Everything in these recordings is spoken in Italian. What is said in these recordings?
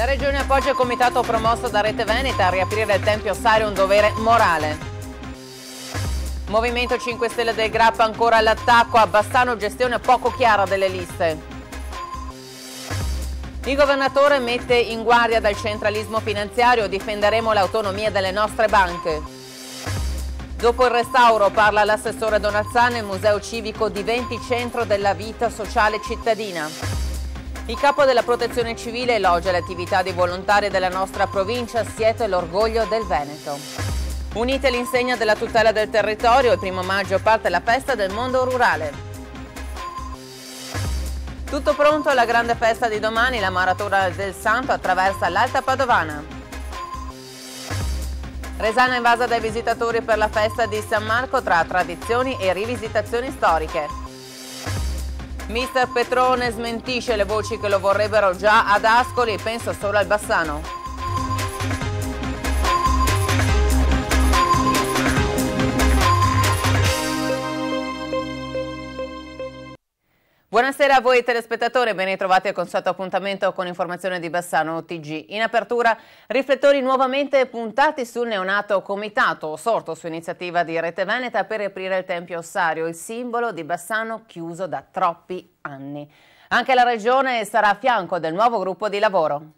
La Regione appoggia il comitato promosso da Rete Veneta a riaprire il Tempio Sario un dovere morale. Movimento 5 Stelle del Grappa ancora all'attacco, a Bassano gestione poco chiara delle liste. Il governatore mette in guardia dal centralismo finanziario, difenderemo l'autonomia delle nostre banche. Dopo il restauro parla l'assessore Donazzane, il museo civico diventi centro della vita sociale cittadina. Il capo della protezione civile elogia le attività dei volontari della nostra provincia, siete l'orgoglio del Veneto. Unite l'insegna della tutela del territorio, il primo maggio parte la festa del mondo rurale. Tutto pronto alla grande festa di domani, la Maratona del Santo attraversa l'Alta Padovana. Resana invasa dai visitatori per la festa di San Marco tra tradizioni e rivisitazioni storiche. Mister Petrone smentisce le voci che lo vorrebbero già ad Ascoli e pensa solo al Bassano. Buonasera a voi telespettatori, ben ritrovati al consueto appuntamento con informazione di Bassano TG. In apertura, riflettori nuovamente puntati sul neonato comitato, sorto su iniziativa di Rete Veneta per riaprire il Tempio Ossario, il simbolo di Bassano chiuso da troppi anni. Anche la Regione sarà a fianco del nuovo gruppo di lavoro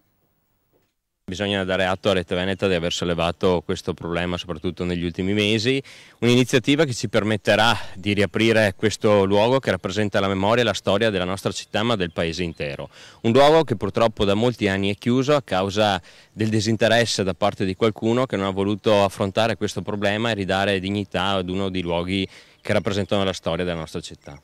bisogna dare atto a Rete Veneta di aver sollevato questo problema soprattutto negli ultimi mesi, un'iniziativa che ci permetterà di riaprire questo luogo che rappresenta la memoria e la storia della nostra città ma del paese intero, un luogo che purtroppo da molti anni è chiuso a causa del disinteresse da parte di qualcuno che non ha voluto affrontare questo problema e ridare dignità ad uno dei luoghi che rappresentano la storia della nostra città.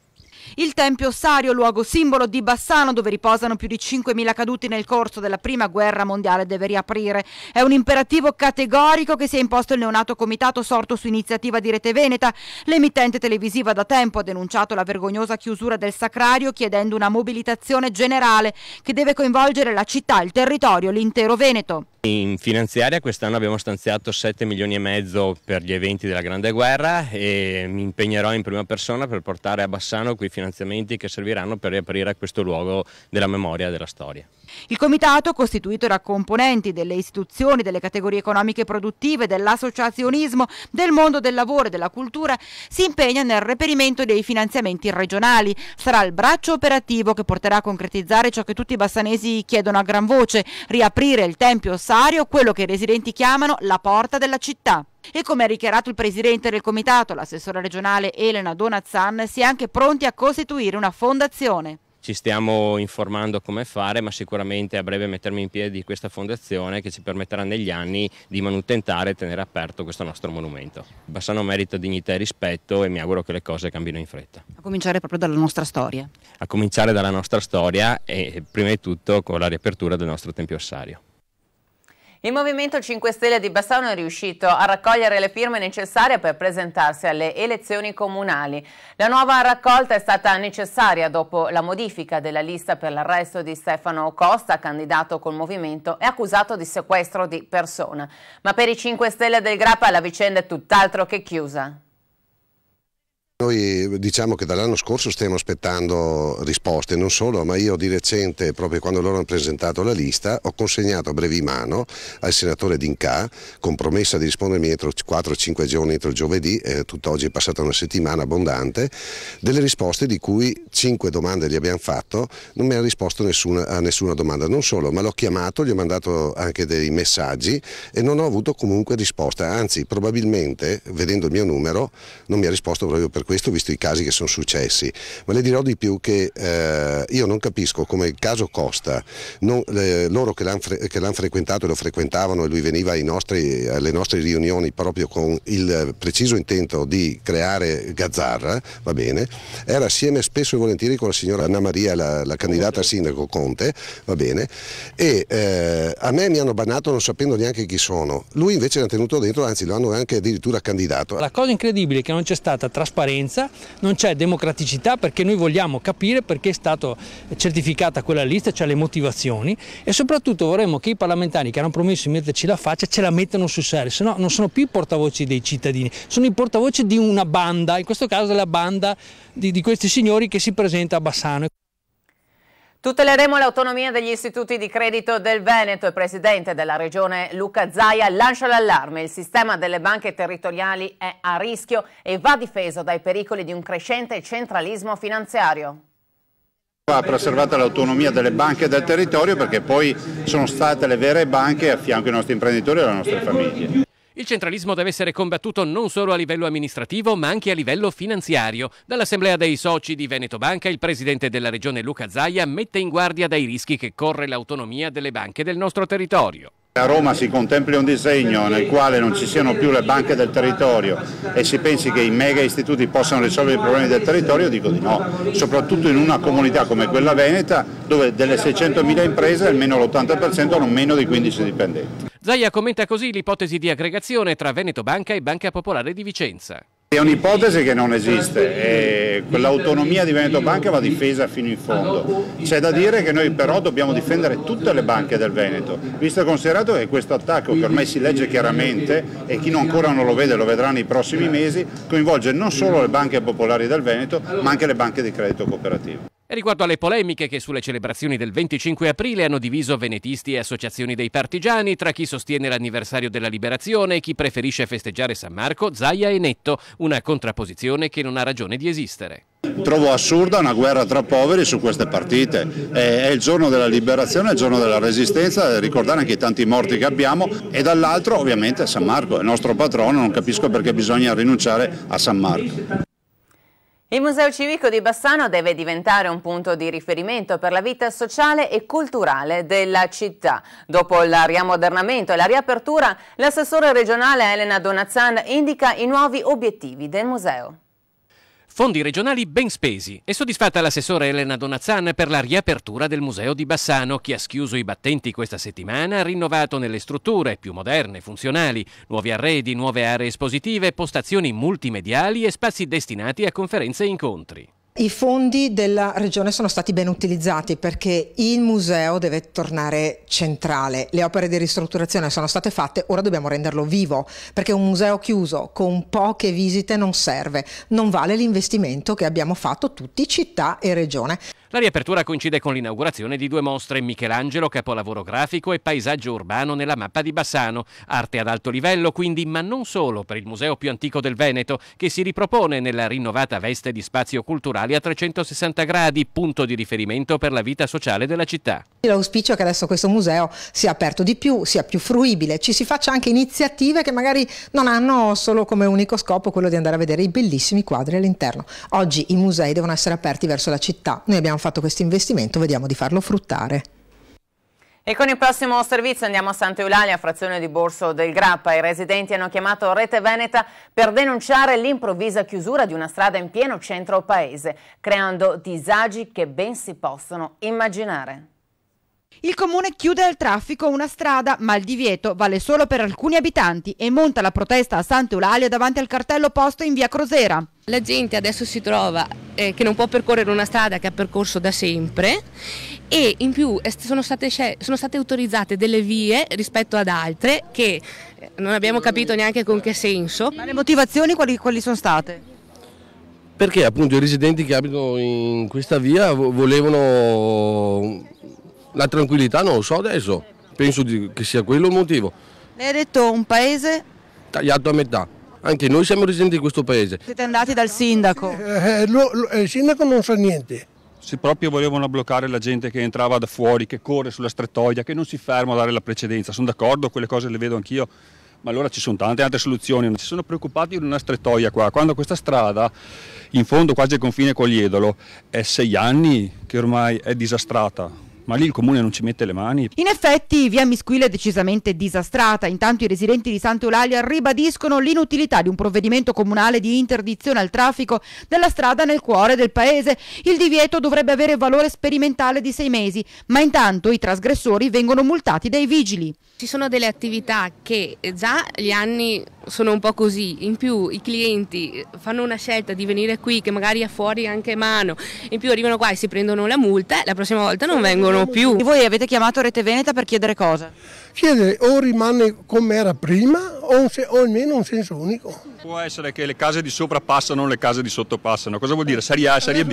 Il Tempio Ossario, luogo simbolo di Bassano, dove riposano più di 5.000 caduti nel corso della prima guerra mondiale, deve riaprire. È un imperativo categorico che si è imposto il neonato comitato sorto su iniziativa di Rete Veneta. L'emittente televisiva da tempo ha denunciato la vergognosa chiusura del sacrario chiedendo una mobilitazione generale che deve coinvolgere la città, il territorio, l'intero Veneto. In finanziaria quest'anno abbiamo stanziato 7 milioni e mezzo per gli eventi della Grande Guerra e mi impegnerò in prima persona per portare a Bassano quei finanziamenti che serviranno per riaprire questo luogo della memoria e della storia. Il comitato, costituito da componenti delle istituzioni, delle categorie economiche e produttive, dell'associazionismo, del mondo del lavoro e della cultura, si impegna nel reperimento dei finanziamenti regionali. Sarà il braccio operativo che porterà a concretizzare ciò che tutti i bassanesi chiedono a gran voce, riaprire il Tempio Ossario, quello che i residenti chiamano la porta della città. E come ha dichiarato il presidente del comitato, l'assessore regionale Elena Donazzan, si è anche pronti a costituire una fondazione ci stiamo informando come fare, ma sicuramente a breve mettermi in piedi questa fondazione che ci permetterà negli anni di manutentare e tenere aperto questo nostro monumento. Bassano merita dignità e rispetto e mi auguro che le cose cambino in fretta. A cominciare proprio dalla nostra storia. A cominciare dalla nostra storia e prima di tutto con la riapertura del nostro Tempio Ossario. Il Movimento 5 Stelle di Bassano è riuscito a raccogliere le firme necessarie per presentarsi alle elezioni comunali. La nuova raccolta è stata necessaria dopo la modifica della lista per l'arresto di Stefano Costa, candidato col Movimento e accusato di sequestro di persona. Ma per i 5 Stelle del Grappa la vicenda è tutt'altro che chiusa. Noi diciamo che dall'anno scorso stiamo aspettando risposte, non solo, ma io di recente, proprio quando loro hanno presentato la lista, ho consegnato a brevi mano al senatore D'Inca, con promessa di rispondermi entro 4-5 giorni, entro giovedì, eh, tutt'oggi è passata una settimana abbondante, delle risposte di cui 5 domande gli abbiamo fatto, non mi ha risposto nessuna, a nessuna domanda, non solo, ma l'ho chiamato, gli ho mandato anche dei messaggi e non ho avuto comunque risposta, anzi probabilmente, vedendo il mio numero, non mi ha risposto proprio per questo visto i casi che sono successi, ma le dirò di più che eh, io non capisco come il caso Costa, non, eh, loro che l'hanno fre frequentato e lo frequentavano e lui veniva nostri, alle nostre riunioni proprio con il preciso intento di creare Gazzarra, va bene, era assieme spesso e volentieri con la signora Anna Maria, la, la candidata a sindaco Conte, va bene, e eh, a me mi hanno bannato non sapendo neanche chi sono, lui invece l'ha tenuto dentro, anzi lo hanno anche addirittura candidato. La cosa incredibile è che non c'è stata trasparenza trasparenza, non c'è democraticità perché noi vogliamo capire perché è stata certificata quella lista, cioè le motivazioni e soprattutto vorremmo che i parlamentari che hanno promesso di metterci la faccia ce la mettano sul serio, se no non sono più i portavoci dei cittadini, sono i portavoci di una banda, in questo caso della banda di, di questi signori che si presenta a Bassano. Tuteleremo l'autonomia degli istituti di credito del Veneto e Presidente della Regione Luca Zaia lancia l'allarme. Il sistema delle banche territoriali è a rischio e va difeso dai pericoli di un crescente centralismo finanziario va preservata l'autonomia delle banche e del territorio perché poi sono state le vere banche a fianco ai nostri imprenditori e alle nostre famiglie. Il centralismo deve essere combattuto non solo a livello amministrativo, ma anche a livello finanziario. Dall'Assemblea dei soci di Veneto Banca, il presidente della regione Luca Zaia mette in guardia dai rischi che corre l'autonomia delle banche del nostro territorio. A Roma si contempli un disegno nel quale non ci siano più le banche del territorio e si pensi che i mega istituti possano risolvere i problemi del territorio, dico di no, soprattutto in una comunità come quella veneta dove delle 600.000 imprese almeno l'80% hanno meno di 15 dipendenti. Zaia commenta così l'ipotesi di aggregazione tra Veneto Banca e Banca Popolare di Vicenza. È un'ipotesi che non esiste e quell'autonomia di Veneto Banca va difesa fino in fondo. C'è da dire che noi però dobbiamo difendere tutte le banche del Veneto, visto e considerato che questo attacco che ormai si legge chiaramente e chi non ancora non lo vede lo vedrà nei prossimi mesi, coinvolge non solo le banche popolari del Veneto ma anche le banche di credito cooperativo. E riguardo alle polemiche che sulle celebrazioni del 25 aprile hanno diviso venetisti e associazioni dei partigiani, tra chi sostiene l'anniversario della liberazione e chi preferisce festeggiare San Marco, Zaia e Netto, una contrapposizione che non ha ragione di esistere. Trovo assurda una guerra tra poveri su queste partite, è il giorno della liberazione, è il giorno della resistenza, eh, ricordare anche i tanti morti che abbiamo e dall'altro ovviamente San Marco, è il nostro patrono, non capisco perché bisogna rinunciare a San Marco. Il Museo Civico di Bassano deve diventare un punto di riferimento per la vita sociale e culturale della città. Dopo il riammodernamento e la riapertura, l'assessore regionale Elena Donazan indica i nuovi obiettivi del museo. Fondi regionali ben spesi. È soddisfatta l'assessore Elena Donazan per la riapertura del museo di Bassano che ha schiuso i battenti questa settimana, rinnovato nelle strutture più moderne, funzionali, nuovi arredi, nuove aree espositive, postazioni multimediali e spazi destinati a conferenze e incontri. I fondi della regione sono stati ben utilizzati perché il museo deve tornare centrale. Le opere di ristrutturazione sono state fatte, ora dobbiamo renderlo vivo perché un museo chiuso con poche visite non serve, non vale l'investimento che abbiamo fatto tutti città e regione. La riapertura coincide con l'inaugurazione di due mostre, Michelangelo, capolavoro grafico e paesaggio urbano nella mappa di Bassano, arte ad alto livello quindi, ma non solo, per il museo più antico del Veneto, che si ripropone nella rinnovata veste di spazio culturale a 360 gradi, punto di riferimento per la vita sociale della città. L'auspicio è che adesso questo museo sia aperto di più, sia più fruibile, ci si faccia anche iniziative che magari non hanno solo come unico scopo quello di andare a vedere i bellissimi quadri all'interno. Oggi i musei devono essere aperti verso la città, noi abbiamo abbiamo fatto questo investimento, vediamo di farlo fruttare. E con il prossimo servizio andiamo a Santa Eulalia, frazione di Borso del Grappa. I residenti hanno chiamato Rete Veneta per denunciare l'improvvisa chiusura di una strada in pieno centro paese, creando disagi che ben si possono immaginare. Il comune chiude al traffico una strada, ma il divieto vale solo per alcuni abitanti e monta la protesta a Sant'Eulalia davanti al cartello posto in via Crosera. La gente adesso si trova eh, che non può percorrere una strada che ha percorso da sempre e in più sono state, sono state autorizzate delle vie rispetto ad altre che eh, non abbiamo capito neanche con che senso. Ma le motivazioni quali, quali sono state? Perché appunto i residenti che abitano in questa via volevano la tranquillità non lo so adesso, penso di, che sia quello il motivo. Lei ha detto un paese? Tagliato a metà. Anche noi siamo residenti di questo paese. Siete andati dal sindaco? Eh, eh lo, lo, eh, il sindaco non sa niente. Se proprio volevano bloccare la gente che entrava da fuori, che corre sulla strettoia, che non si ferma a dare la precedenza, sono d'accordo, quelle cose le vedo anch'io, ma allora ci sono tante altre soluzioni. Ci sono preoccupati di una strettoia qua, quando questa strada, in fondo quasi al confine con Liedolo, è sei anni che ormai è disastrata ma lì il comune non ci mette le mani. In effetti via Misquile è decisamente disastrata, intanto i residenti di Sant'Eulalia ribadiscono l'inutilità di un provvedimento comunale di interdizione al traffico della strada nel cuore del paese. Il divieto dovrebbe avere valore sperimentale di sei mesi, ma intanto i trasgressori vengono multati dai vigili. Ci sono delle attività che eh, già gli anni sono un po' così, in più i clienti eh, fanno una scelta di venire qui che magari ha fuori anche mano, in più arrivano qua e si prendono la multa, la prossima volta non vengono più. E voi avete chiamato Rete Veneta per chiedere cosa? chiedere o rimane come era prima o, se, o, almeno un senso unico. Può essere che le case di sopra passano le case di sotto passano. Cosa vuol dire? Serie A e Serie B.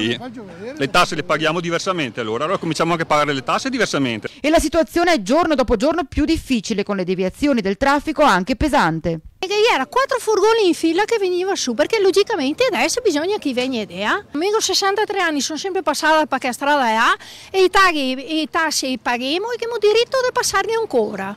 Eh, le tasse le paghiamo diversamente allora. Allora cominciamo anche a pagare le tasse diversamente. E la situazione è giorno dopo giorno più difficile con le deviazioni del traffico anche pesante. E che era quattro furgoni in fila che veniva su perché logicamente adesso bisogna che venga idea. Almeno 63 anni sono sempre passata perché la strada è eh. A e i, tagli, i tassi li paghiamo e abbiamo diritto di passarne ancora.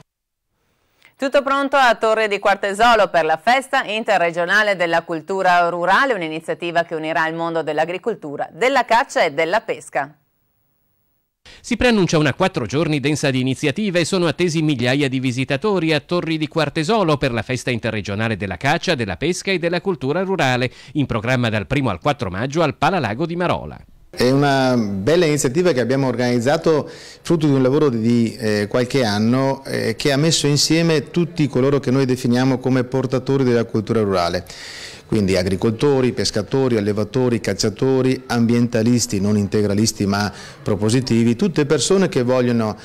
Tutto pronto a Torre di Quartesolo per la festa interregionale della cultura rurale, un'iniziativa che unirà il mondo dell'agricoltura, della caccia e della pesca. Si preannuncia una quattro giorni densa di iniziative e sono attesi migliaia di visitatori a Torri di Quartesolo per la festa interregionale della caccia, della pesca e della cultura rurale, in programma dal 1 al 4 maggio al Palalago di Marola. È una bella iniziativa che abbiamo organizzato frutto di un lavoro di eh, qualche anno eh, che ha messo insieme tutti coloro che noi definiamo come portatori della cultura rurale, quindi agricoltori, pescatori, allevatori, cacciatori, ambientalisti, non integralisti ma propositivi, tutte persone che vogliono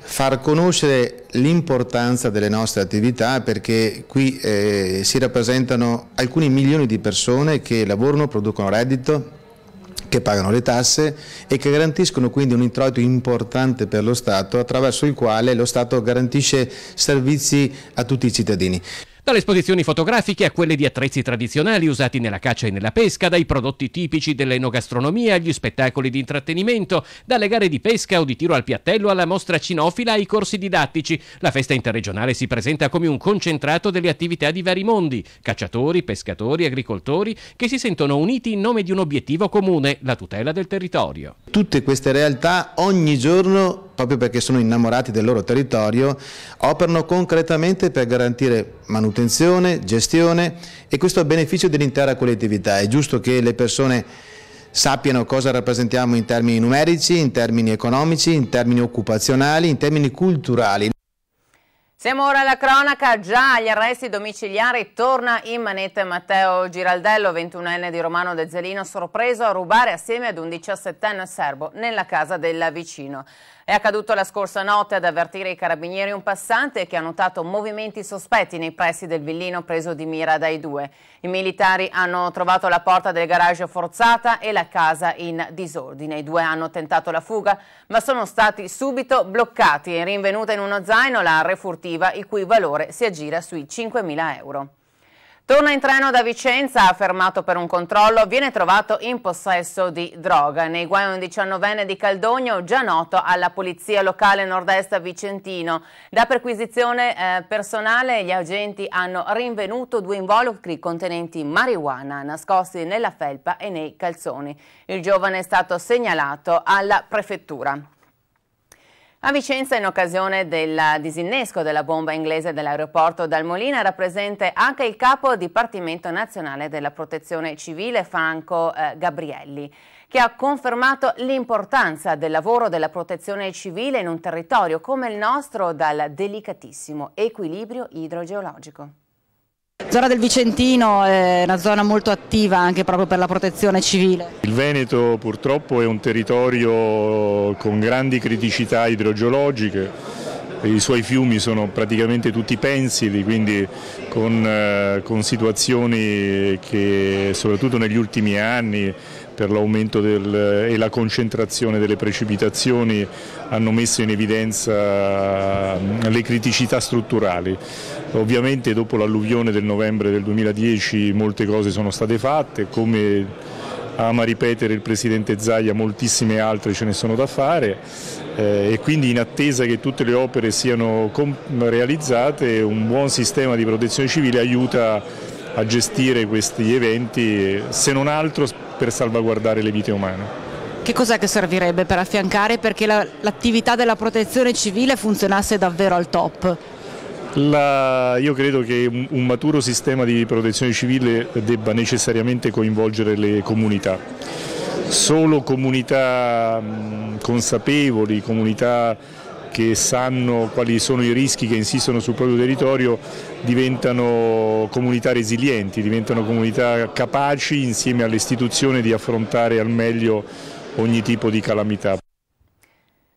far conoscere l'importanza delle nostre attività perché qui eh, si rappresentano alcuni milioni di persone che lavorano, producono reddito, che pagano le tasse e che garantiscono quindi un introito importante per lo Stato attraverso il quale lo Stato garantisce servizi a tutti i cittadini dalle esposizioni fotografiche a quelle di attrezzi tradizionali usati nella caccia e nella pesca, dai prodotti tipici dell'enogastronomia agli spettacoli di intrattenimento, dalle gare di pesca o di tiro al piattello alla mostra cinofila ai corsi didattici. La festa interregionale si presenta come un concentrato delle attività di vari mondi, cacciatori, pescatori, agricoltori, che si sentono uniti in nome di un obiettivo comune, la tutela del territorio. Tutte queste realtà ogni giorno proprio perché sono innamorati del loro territorio, operano concretamente per garantire manutenzione, gestione e questo a beneficio dell'intera collettività. È giusto che le persone sappiano cosa rappresentiamo in termini numerici, in termini economici, in termini occupazionali, in termini culturali. Siamo ora alla cronaca, già agli arresti domiciliari torna in manette Matteo Giraldello, 21enne di Romano De Zelino, sorpreso a rubare assieme ad un 17enne serbo nella casa del vicino. È accaduto la scorsa notte ad avvertire i carabinieri un passante che ha notato movimenti sospetti nei pressi del villino preso di mira dai due. I militari hanno trovato la porta del garage forzata e la casa in disordine. I due hanno tentato la fuga ma sono stati subito bloccati e rinvenuta in uno zaino la refurtiva il cui valore si aggira sui 5.000 euro. Torna in treno da Vicenza, fermato per un controllo, viene trovato in possesso di droga. Nei guai un diciannovenne di Caldogno, già noto alla polizia locale nord-est vicentino. Da perquisizione eh, personale gli agenti hanno rinvenuto due involucri contenenti marijuana nascosti nella felpa e nei calzoni. Il giovane è stato segnalato alla prefettura. A Vicenza, in occasione del disinnesco della bomba inglese dell'aeroporto Dalmolina, era presente anche il capo Dipartimento Nazionale della Protezione Civile, Franco eh, Gabrielli, che ha confermato l'importanza del lavoro della protezione civile in un territorio come il nostro dal delicatissimo equilibrio idrogeologico. La zona del Vicentino è una zona molto attiva anche proprio per la protezione civile. Il Veneto purtroppo è un territorio con grandi criticità idrogeologiche, i suoi fiumi sono praticamente tutti pensili, quindi con, eh, con situazioni che soprattutto negli ultimi anni per l'aumento eh, e la concentrazione delle precipitazioni hanno messo in evidenza mm, le criticità strutturali. Ovviamente dopo l'alluvione del novembre del 2010 molte cose sono state fatte, come ama ripetere il Presidente Zaia, moltissime altre ce ne sono da fare eh, e quindi in attesa che tutte le opere siano realizzate un buon sistema di protezione civile aiuta a gestire questi eventi, se non altro per salvaguardare le vite umane. Che cos'è che servirebbe per affiancare perché l'attività della protezione civile funzionasse davvero al top? La, io credo che un, un maturo sistema di protezione civile debba necessariamente coinvolgere le comunità. Solo comunità mh, consapevoli, comunità che sanno quali sono i rischi che insistono sul proprio territorio diventano comunità resilienti, diventano comunità capaci insieme all'istituzione di affrontare al meglio ogni tipo di calamità.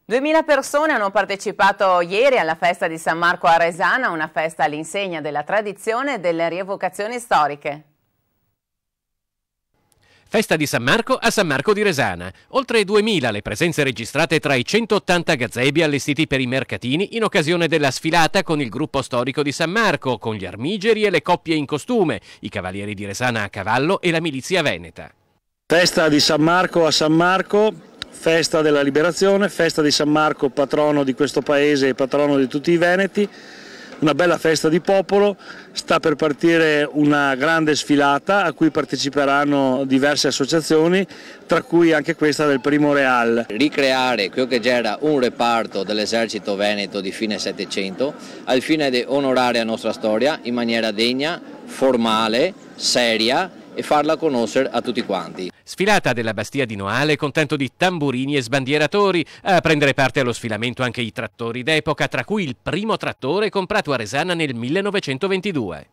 2000 persone hanno partecipato ieri alla festa di San Marco a Resana, una festa all'insegna della tradizione e delle rievocazioni storiche. Festa di San Marco a San Marco di Resana. Oltre 2.000 le presenze registrate tra i 180 gazebi allestiti per i mercatini in occasione della sfilata con il gruppo storico di San Marco, con gli armigeri e le coppie in costume, i cavalieri di Resana a cavallo e la milizia veneta. Festa di San Marco a San Marco, festa della liberazione, festa di San Marco patrono di questo paese e patrono di tutti i Veneti una bella festa di popolo, sta per partire una grande sfilata a cui parteciperanno diverse associazioni, tra cui anche questa del Primo Real. Ricreare quello che era un reparto dell'esercito veneto di fine Settecento al fine di onorare la nostra storia in maniera degna, formale, seria e farla conoscere a tutti quanti. Sfilata della Bastia di Noale contento di tamburini e sbandieratori. A prendere parte allo sfilamento anche i trattori d'epoca, tra cui il primo trattore comprato a Resana nel 1922.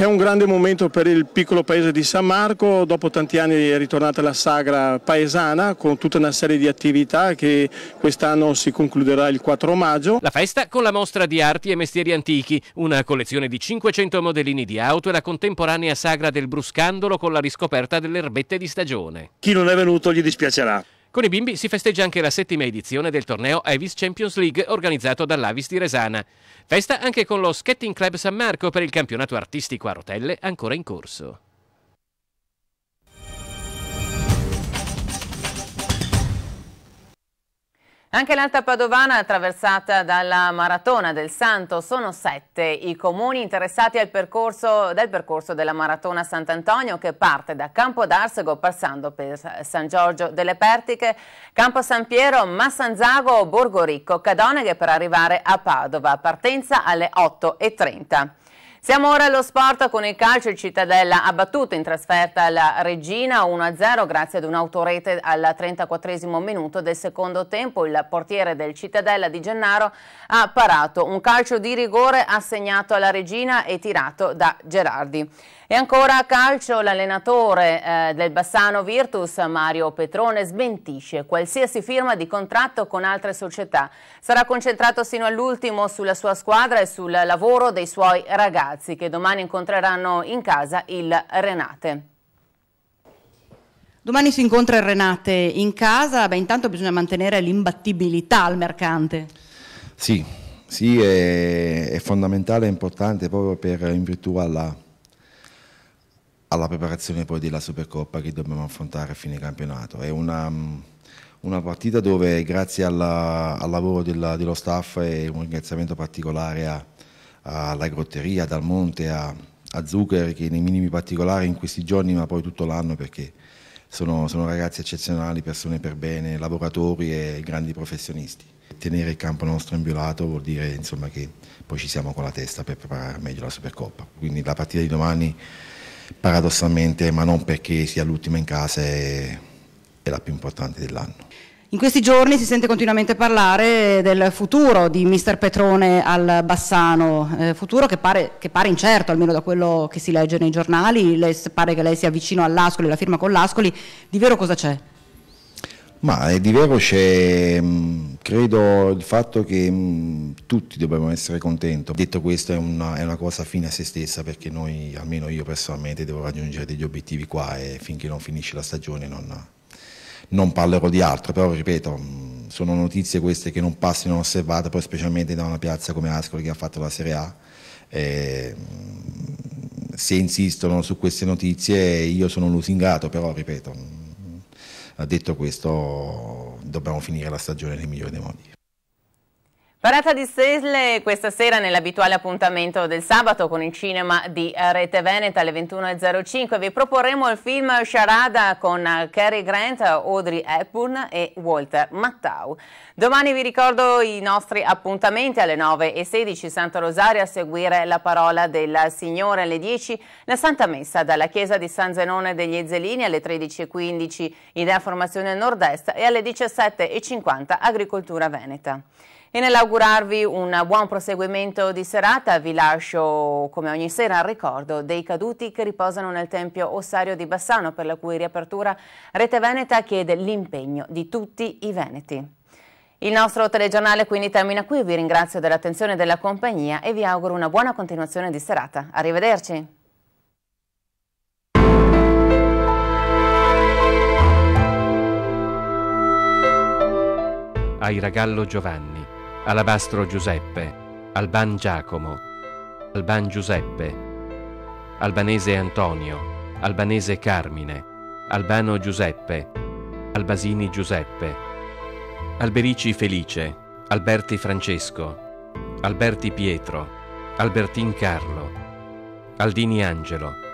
È un grande momento per il piccolo paese di San Marco, dopo tanti anni è ritornata la sagra paesana con tutta una serie di attività che quest'anno si concluderà il 4 maggio. La festa con la mostra di arti e mestieri antichi, una collezione di 500 modellini di auto e la contemporanea sagra del Bruscandolo con la riscoperta delle erbette di stagione. Chi non è venuto gli dispiacerà. Con i bimbi si festeggia anche la settima edizione del torneo Avis Champions League organizzato dall'Avis di Resana. Festa anche con lo Skating Club San Marco per il campionato artistico a rotelle ancora in corso. Anche l'Alta Padovana attraversata dalla Maratona del Santo sono sette i comuni interessati al percorso, del percorso della Maratona Sant'Antonio che parte da Campo d'Arsego passando per San Giorgio delle Pertiche, Campo San Piero, Massanzago, Borgo Ricco, Cadoneghe per arrivare a Padova, partenza alle 8.30. Siamo ora allo sport con il calcio, il Cittadella ha battuto in trasferta la Regina 1-0 grazie ad un'autorete al 34 minuto del secondo tempo. Il portiere del Cittadella di Gennaro ha parato un calcio di rigore assegnato alla Regina e tirato da Gerardi. E ancora a calcio l'allenatore eh, del Bassano Virtus, Mario Petrone, smentisce qualsiasi firma di contratto con altre società. Sarà concentrato sino all'ultimo sulla sua squadra e sul lavoro dei suoi ragazzi che domani incontreranno in casa il Renate. Domani si incontra il Renate in casa, beh intanto bisogna mantenere l'imbattibilità al mercante. Sì, sì è, è fondamentale e importante proprio per in virtù alla alla preparazione poi della Supercoppa che dobbiamo affrontare a fine campionato. È una, mm, una partita dove grazie alla, al lavoro della, dello staff e un ringraziamento particolare alla Grotteria, Dal Monte, a, a, Zucker che nei minimi particolari in questi giorni ma poi tutto l'anno perché sono, sono ragazzi eccezionali, persone per bene, lavoratori e grandi professionisti. Tenere il campo nostro inviolato vuol dire insomma, che poi ci siamo con la testa per preparare meglio la Supercoppa. Quindi la partita di domani paradossalmente, ma non perché sia l'ultima in casa, è, è la più importante dell'anno. In questi giorni si sente continuamente parlare del futuro di Mister Petrone al Bassano, eh, futuro che pare, che pare, incerto, almeno da quello che si legge nei giornali, lei, pare che lei sia vicino all'Ascoli, la firma con l'Ascoli, di vero cosa c'è? Ma è di vero c'è, mm, credo, il fatto che mm, tutti dobbiamo essere contenti. Detto questo è una, è una, cosa fine a se stessa perché noi, almeno io personalmente, devo raggiungere degli obiettivi qua e finché non finisce la stagione non, non parlerò di altro, però ripeto, mm, sono notizie queste che non passano inosservate, poi specialmente da una piazza come Ascoli che ha fatto la Serie A. E, se insistono su queste notizie io sono lusingato, però ripeto detto questo dobbiamo finire la stagione nel migliore dei modi. Parata di Sesle questa sera nell'abituale appuntamento del sabato con il cinema di eh, Rete Veneta alle 21.05. Vi proporremo il film Sharada con eh, Cary Grant, Audrey Hepburn e Walter Mattau. Domani vi ricordo i nostri appuntamenti alle 9.16 Santo Rosario a seguire la parola del Signore alle 10 la Santa Messa dalla Chiesa di San Zenone degli Ezzelini alle 13.15 Idea Formazione Nord-Est e alle 17.50 Agricoltura Veneta. E nell'augurarvi un buon proseguimento di serata vi lascio come ogni sera al ricordo dei caduti che riposano nel Tempio Ossario di Bassano per la cui riapertura Rete Veneta chiede l'impegno di tutti i veneti. Il nostro telegiornale quindi termina qui, vi ringrazio dell'attenzione e della compagnia e vi auguro una buona continuazione di serata. Arrivederci! Ai Giovanni Alabastro Giuseppe, Alban Giacomo, Alban Giuseppe, Albanese Antonio, Albanese Carmine, Albano Giuseppe, Albasini Giuseppe, Alberici Felice, Alberti Francesco, Alberti Pietro, Albertin Carlo, Aldini Angelo,